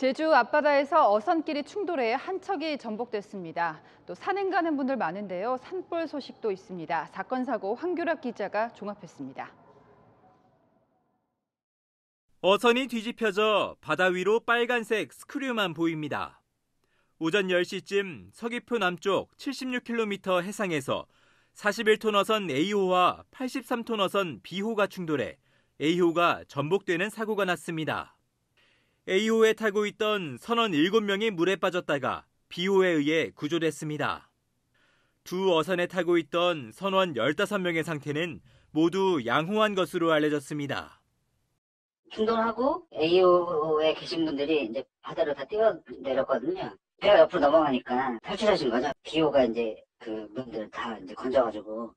제주 앞바다에서 어선끼리 충돌해 한 척이 전복됐습니다. 또 산행 가는 분들 많은데요. 산불 소식도 있습니다. 사건 사고 황규락 기자가 종합했습니다. 어선이 뒤집혀져 바다 위로 빨간색 스크류만 보입니다. 오전 10시쯤 서귀포 남쪽 76km 해상에서 41톤 어선 A호와 83톤 어선 B호가 충돌해 A호가 전복되는 사고가 났습니다. A호에 타고 있던 선원 7명이 물에 빠졌다가 B호에 의해 구조됐습니다. 두 어선에 타고 있던 선원 15명의 상태는 모두 양호한 것으로 알려졌습니다. 충돌하고 A호에 계신 분들이 이제 바다로 다 뛰어내렸거든요. 배가 옆으로 넘어가니까 탈출하신 거죠. B호가 이제 그 분들 다 이제 건져가지고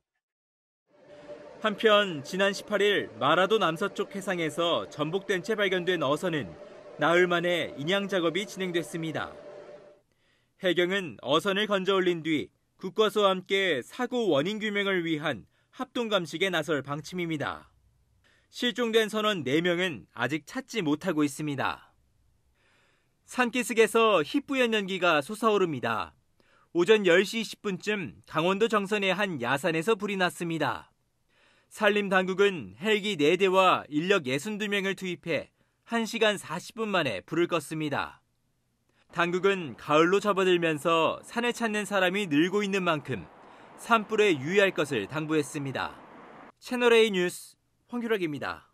한편 지난 18일 마라도 남서쪽 해상에서 전복된 채 발견된 어선은 나흘 만에 인양 작업이 진행됐습니다. 해경은 어선을 건져 올린 뒤 국과수와 함께 사고 원인 규명을 위한 합동 감식에 나설 방침입니다. 실종된 선원 4명은 아직 찾지 못하고 있습니다. 산기슭에서 희뿌연 연기가 솟아오릅니다. 오전 10시 10분쯤 강원도 정선의 한 야산에서 불이 났습니다. 산림당국은 헬기 4대와 인력 62명을 투입해 1시간 40분 만에 불을 껐습니다. 당국은 가을로 접어들면서 산을 찾는 사람이 늘고 있는 만큼 산불에 유의할 것을 당부했습니다. 채널A 뉴스 황규락입니다.